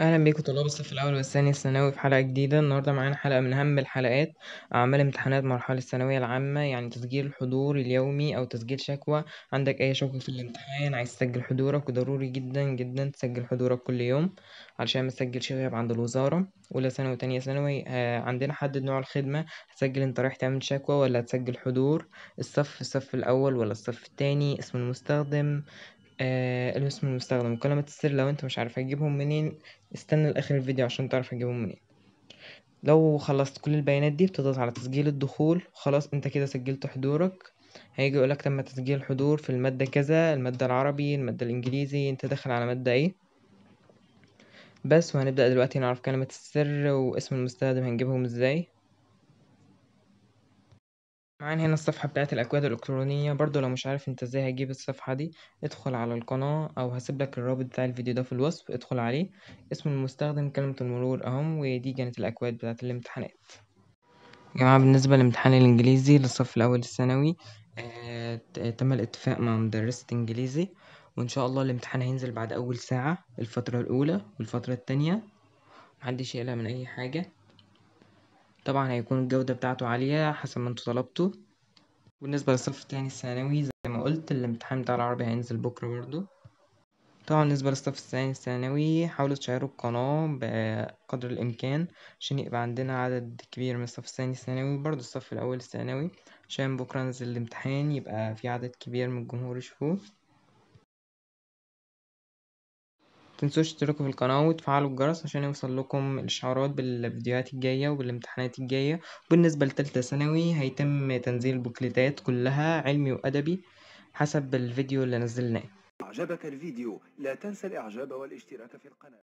اهلا بيكم طلاب الصف الاول والثاني الثانوي في حلقه جديده النهارده معانا حلقه من اهم الحلقات اعمال امتحانات مرحله الثانويه العامه يعني تسجيل الحضور اليومي او تسجيل شكوى عندك اي شكوى في الامتحان عايز تسجل حضورك وضروري جدا جدا تسجل حضورك كل يوم علشان ما تسجلش غياب عند الوزاره اولى ثانوي وتانية ثانوي آه عندنا حدد نوع الخدمه هتسجل انت رايح تعمل شكوى ولا هتسجل حضور الصف الصف الاول ولا الصف التاني اسم المستخدم آآ آه، المستخدم وكلمة السر لو أنت مش عارف هتجيبهم منين استنى لآخر الفيديو عشان تعرف هتجيبهم منين لو خلصت كل البيانات دي بتضغط على تسجيل الدخول خلاص انت كده سجلت حضورك هيجي يقولك تم تسجيل حضور في المادة كذا المادة العربي المادة الإنجليزي انت داخل على مادة ايه بس وهنبدأ دلوقتي نعرف كلمة السر واسم المستخدم هنجيبهم ازاي معانا هنا الصفحة بتاعت الأكواد الإلكترونية برضو لو مش عارف انت ازاي هتجيب الصفحة دي ادخل على القناة أو هسيبلك الرابط بتاع الفيديو ده في الوصف ادخل عليه اسم المستخدم كلمة المرور أهم ودي كانت الأكواد بتاعت الامتحانات يا جماعة بالنسبة لامتحان الإنجليزي للصف الأول الثانوي آه تم الاتفاق مع مدرسة إنجليزي وإن شاء الله الامتحان هينزل بعد أول ساعة الفترة الأولى والفترة التانية محدش يقلق من أي حاجة طبعا هيكون الجودة بتاعته عالية حسب ما انتوا طلبتوا بالنسبة للصف التاني الثانوي زي ما قلت الامتحان بتاع العربي هينزل بكرة برضو طبعا بالنسبة للصف الثاني الثانوي حاولوا تشيروا القناة بقدر الإمكان عشان يبقى عندنا عدد كبير من الصف الثاني الثانوي برضو الصف الأول الثانوي عشان بكرة ننزل الامتحان يبقى في عدد كبير من الجمهور يشوفوه تنسوش تشتركوا في القناة وتفعلوا الجرس عشان يوصل لكم الإشعارات بالفيديوهات الجاية وبالامتحانات الجاية وبالنسبة لتالتة ثانوي هيتم تنزيل البوكليتات كلها علمي وأدبي حسب الفيديو اللي نزلناه عجبك الفيديو لا تنسى الإعجاب والاشتراك في القناة